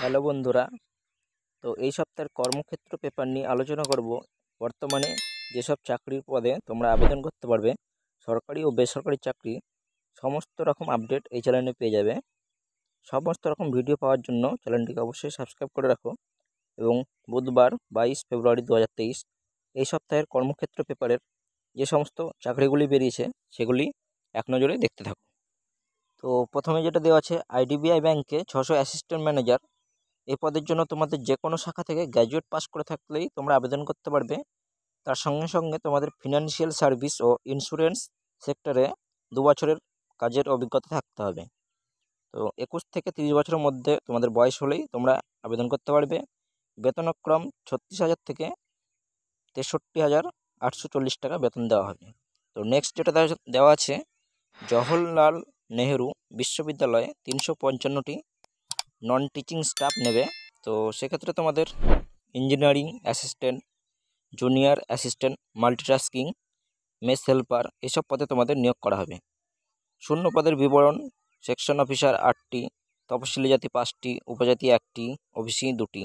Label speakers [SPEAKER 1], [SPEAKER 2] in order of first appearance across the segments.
[SPEAKER 1] hello বন্ধুরা তো এই সপ্তাহের কর্মক্ষেত্র পেপার নিয়ে আলোচনা করব বর্তমানে যেসব চাকরির পদে তোমরা আবেদন করতে পারবে সরকারি ও বেসরকারি চাকরি সমস্ত রকম আপডেট এই চ্যানেলে পেয়ে যাবে সমস্ত রকম ভিডিও পাওয়ার জন্য চ্যানেলটিকে অবশ্যই সাবস্ক্রাইব করে রাখো এবং বুধবার বাইশ ফেব্রুয়ারি দু এই সপ্তাহের কর্মক্ষেত্র পেপারের যে সমস্ত চাকরিগুলি বেরিয়েছে সেগুলি এক নজরে দেখতে থাকো তো প্রথমে যেটা দেওয়া আছে আইডিবিআই ব্যাংকে ছশো অ্যাসিস্ট্যান্ট ম্যানেজার এই পদের জন্য তোমাদের যে কোনো শাখা থেকে গ্র্যাজুয়েট পাস করে থাকলেই তোমরা আবেদন করতে পারবে তার সঙ্গে সঙ্গে তোমাদের ফিনান্সিয়াল সার্ভিস ও ইন্স্যুরেন্স সেক্টরে দু বছরের কাজের অভিজ্ঞতা থাকতে হবে তো একুশ থেকে তিরিশ বছরের মধ্যে তোমাদের বয়স হলেই তোমরা আবেদন করতে পারবে বেতনক্রম ছত্রিশ হাজার থেকে তেষট্টি হাজার আটশো চল্লিশ টাকা বেতন দেওয়া হবে তো নেক্সট যেটা দেওয়া আছে জওহরলাল নেহেরু বিশ্ববিদ্যালয়ে তিনশো পঞ্চান্নটি নন টিচিং স্টাফ নেবে তো সেক্ষেত্রে তোমাদের engineering assistant junior assistant multitasking mess helper এসব পদে তোমাদের নিয়োগ করা হবে শূন্য পদের বিবরণ সেকশন অফিসার আটটি তপশিলি জাতি পাঁচটি উপজাতি একটি ওবিসি দুটি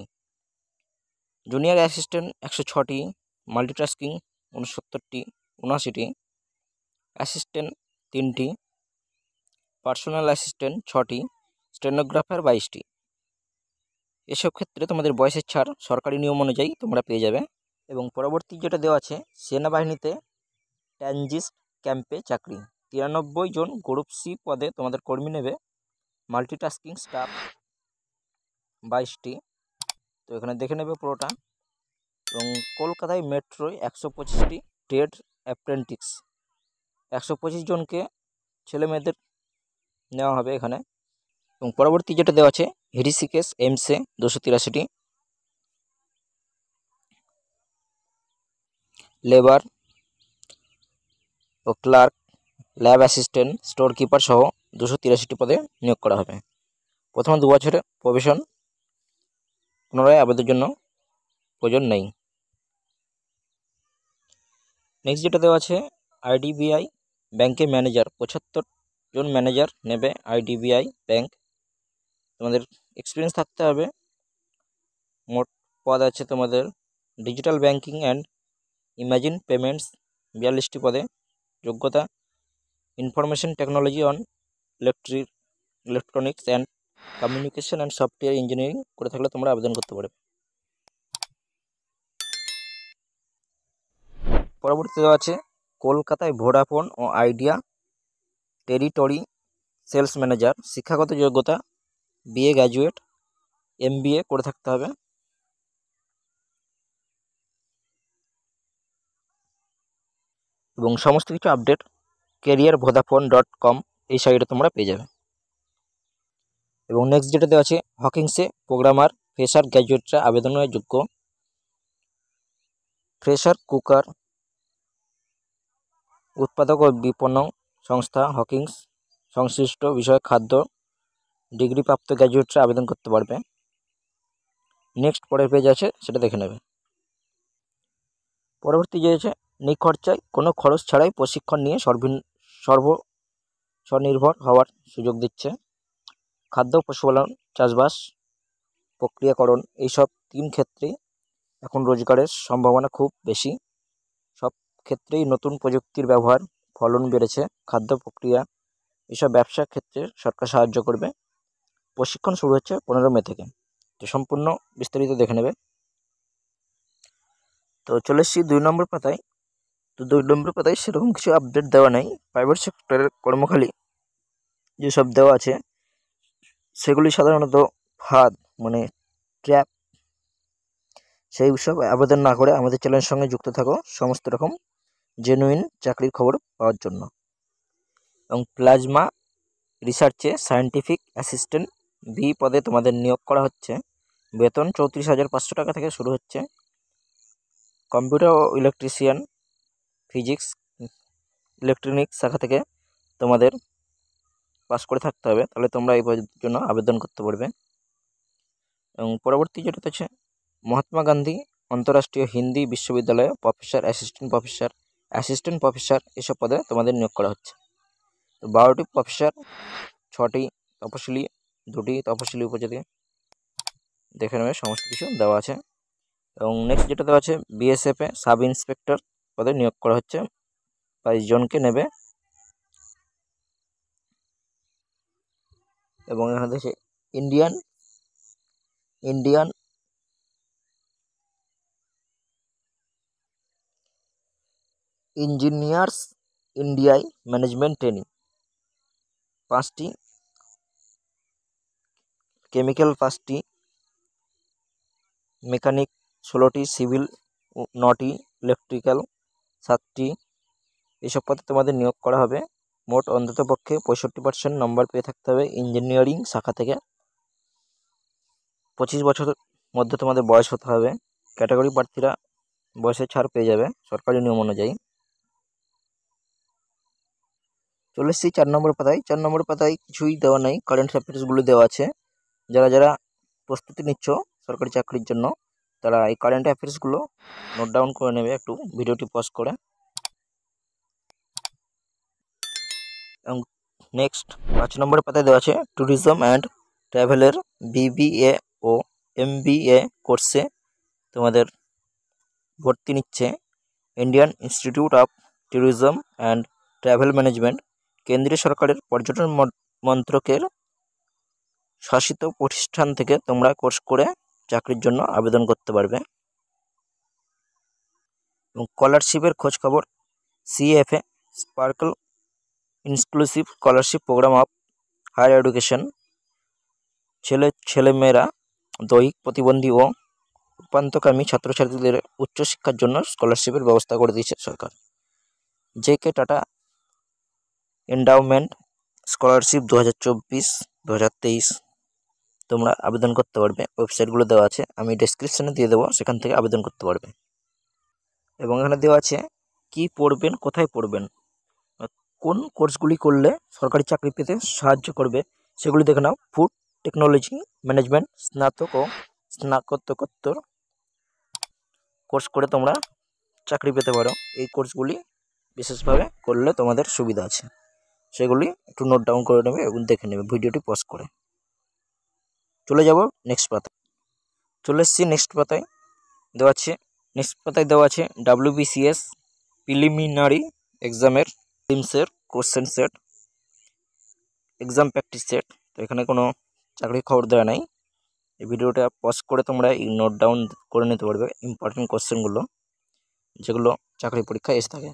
[SPEAKER 1] জুনিয়র অ্যাসিস্ট্যান্ট একশো ছটি মাল্টিটাস্কিং উনসত্তরটি উনআশিটি অ্যাসিস্ট্যান্ট তিনটি পার্সোনাল অ্যাসিস্ট্যান্ট ছটি স্টেনোগ্রাফার বাইশটি এসব ক্ষেত্রে তোমাদের বয়সের ছাড় সরকারি নিয়ম অনুযায়ী তোমরা পেয়ে যাবে এবং পরবর্তী যেটা দেওয়া আছে সেনাবাহিনীতে ট্যানজিস্ট ক্যাম্পে চাকরি তিরানব্বই জন গ্রুপ সি পদে তোমাদের কর্মী নেবে মাল্টিটাস্কিং স্টাফ বাইশটি তো এখানে দেখে নেবে পুরোটা এবং কলকাতায় মেট্রোয় একশো পঁচিশটি ট্রেড অ্যাপ্রেন্টিক্স একশো পঁচিশ জনকে ছেলে মেয়েদের নেওয়া হবে এখানে এবং পরবর্তী যেটা দেওয়া আছে হিরিসিকেস এমসে দুশো তিরাশিটি লেবার ও clerk lab assistant store keeper সহ দুশো তিরাশিটি পদে নিয়োগ করা হবে প্রথমে দু বছরে প্রবেশন পুনরায় আবেদনের জন্য প্রয়োজন নেই নেক্সট যেটা দেওয়া আছে আইডিবিআই ব্যাংকে ম্যানেজার পঁচাত্তর জন ম্যানেজার নেবে আইডিবিআই ব্যাংক তোমাদের এক্সপিরিয়েন্স থাকতে হবে মোট পদ আছে তোমাদের digital banking and emerging payments বিয়াল্লিশটি পদে যোগ্যতা information technology on electric electronics and communication and software engineering করে থাকলে তোমরা আবেদন করতে পারবে পরবর্তীতে আছে কলকাতায় ভোডাফোন ও আইডিয়া টেরিটরি সেলস ম্যানেজার শিক্ষাগত যোগ্যতা বিএ গ্র্যাজুয়েট এমবিএ করে থাকতে হবে এবং সমস্ত কিছু update career Vodafone dot com এই সাইটে তোমরা পেয়ে যাবে এবং নেক্সট যেটা দেওয়া আছে হকিংসে প্রোগ্রামার ফ্রেশার গ্র্যাজুয়েটরা আবেদনের যোগ্য ফ্রেশার কুকার উৎপাদক ও বিপণন সংস্থা হকিংস সংশ্লিষ্ট বিষয় খাদ্য ডিগ্রি প্রাপ্ত গ্র্যাজুয়েটরা আবেদন করতে পারবে নেক্সট পরের পেজ আছে সেটা দেখে নেবে পরবর্তী যে আছে নিখরচায় কোনো খরচ ছাড়াই প্রশিক্ষণ নিয়ে সর্বিন সর্ব স্বনির্ভর হওয়ার সুযোগ দিচ্ছে খাদ্য পশুপালন চাষবাস প্রক্রিয়াকরণ এইসব তিন ক্ষেত্রে এখন রোজগারের সম্ভাবনা খুব বেশি সব ক্ষেত্রেই নতুন প্রযুক্তির ব্যবহার ফলন বেড়েছে খাদ্য প্রক্রিয়া এসব ব্যবসা ক্ষেত্রে সরকার সাহায্য করবে প্রশিক্ষণ শুরু হচ্ছে পনেরো মে থেকে তো সম্পূর্ণ বিস্তারিত দেখে নেবে তো চলে এসেছি দুই নম্বর পাতায় তো দুই নম্বর পাতায় সেরকম কিছু আপডেট দেওয়া নেই প্রাইভেট সেক্টরের কর্মখালি যেসব দেওয়া আছে সেগুলি সাধারণত ফাঁদ মানে ট্র্যাপ সেই সব আবেদন না করে আমাদের চ্যানেলের সঙ্গে যুক্ত থাকো সমস্ত রকম জেনুইন চাকরির খবর পাওয়ার জন্য এবং প্লাজমা রিসার্চে সায়েন্টিফিক অ্যাসিস্ট্যান্ট বি পদে তোমাদের নিয়োগ করা হচ্ছে বেতন চৌত্রিশ হাজার পাঁচশো টাকা থেকে শুরু হচ্ছে কম্পিউটার ও ইলেকট্রিশিয়ান ফিজিক্স ইলেকট্রনিক্স শাখা থেকে তোমাদের পাস করে থাকতে হবে তাহলে তোমরা এই পদের জন্য আবেদন করতে পারবে এবং পরবর্তী যেটা হচ্ছে মহাত্মা গান্ধী আন্তঃরাষ্ট্রীয় হিন্দি বিশ্ববিদ্যালয়ে professor assistant professor assistant professor এসব পদে তোমাদের নিয়োগ করা হচ্ছে তো বারোটি প্রফেসর ছটি তপশিলি দুটি তপশিলি উপজাতি দেখে নেবে সমস্ত কিছু দেওয়া আছে এবং নেক্সট যেটা দেওয়া আছে বিএসএফে সাব ইন্সপেক্টর পদে নিয়োগ করা হচ্ছে বাইশ জনকে নেবে এবং এখানে দেখছে ইন্ডিয়ান ইন্ডিয়ান ইঞ্জিনিয়ার্স ইন্ডিয়ায় ম্যানেজমেন্ট ট্রেনিং পাঁচটি কেমিক্যাল পাঁচটি মেকানিক ষোলোটি সিভিল নটি ইলেকট্রিক্যাল সাতটি এসব পথে তোমাদের নিয়োগ করা হবে মোট অন্ততপক্ষে পঁয়ষট্টি পার্সেন্ট নম্বর পেয়ে থাকতে হবে ইঞ্জিনিয়ারিং শাখা থেকে পঁচিশ বছর মধ্যে তোমাদের বয়স হতে হবে ক্যাটাগরি প্রার্থীরা বয়সে ছাড় পেয়ে যাবে সরকারি নিয়ম অনুযায়ী চলে এসেছি চার নম্বর পাতায় চার নম্বর পাতায় কিছুই দেওয়া নেই কারেন্ট অ্যাফেয়ার্সগুলো দেওয়া আছে যারা যারা প্রস্তুতি নিচ্ছ সরকারি চাকরির জন্য তারা এই কারেন্ট অ্যাফেয়ার্সগুলো নোট ডাউন করে নেবে একটু ভিডিওটি পজ করে এবং নেক্সট পাঁচ নম্বরের পাতায় দেওয়া আছে ট্যুরিজম অ্যান্ড ট্রাভেলের বিবিএ ও এমবিএ কোর্সে তোমাদের ভর্তি নিচ্ছে Indian institute of tourism and travel management কেন্দ্রীয় সরকারের পর্যটন মন্ত্রকের শাসিত প্রতিষ্ঠান থেকে তোমরা কোর্স করে চাকরির জন্য আবেদন করতে পারবে এবং স্কলারশিপের খোঁজখবর CFA sparkle inclusive scholarship program of higher education ছেলে ছেলেমেয়েরা দৈহিক প্রতিবন্ধী ও উপান্তকামী ছাত্রছাত্রীদের উচ্চশিক্ষার জন্য স্কলারশিপের ব্যবস্থা করে দিয়েছে সরকার J K Tata endowment scholarship দু হাজার চব্বিশ দু হাজার তেইশ তোমরা আবেদন করতে পারবে ওয়েবসাইটগুলো দেওয়া আছে আমি ডিসক্রিপশানে দিয়ে দেবো সেখান থেকে আবেদন করতে পারবে এবং এখানে দেওয়া আছে কি পড়বেন কোথায় পড়বেন কোন কোর্সগুলি করলে সরকারি চাকরি পেতে সাহায্য করবে সেগুলি দেখে নাও ফুড টেকনোলজি ম্যানেজমেন্ট স্নাতক ও স্নাতকোত্তর কোর্স করে তোমরা চাকরি পেতে পারো এই কোর্সগুলি বিশেষভাবে করলে তোমাদের সুবিধা আছে সেগুলি একটু নোট ডাউন করে নেবে এবং দেখে নেবে ভিডিওটি পজ করে চলে যাব নেক্সট পাতায় চলে এসছি নেক্সট পাতায় দেওয়া আছে নেক্সট পাতায় দেওয়া আছে ডাব্লিউবিসিএস প্রিলিমিনারি এক্সামের সিমসের question set exam practice set তো এখানে কোনো চাকরির খবর দেওয়া নাই এই ভিডিওটা পজ করে তোমরা এই নোট ডাউন করে নিতে পারবে ইম্পর্টেন্ট কোশ্চেনগুলো যেগুলো চাকরি পরীক্ষায় এসে থাকে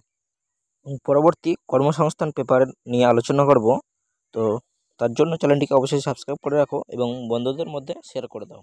[SPEAKER 1] পরবর্তী কর্মসংস্থান পেপার নিয়ে আলোচনা করব তো তার জন্য চ্যানেলটিকে অবশ্যই সাবস্ক্রাইব করে রাখো এবং বন্ধুদের মধ্যে শেয়ার করে দাও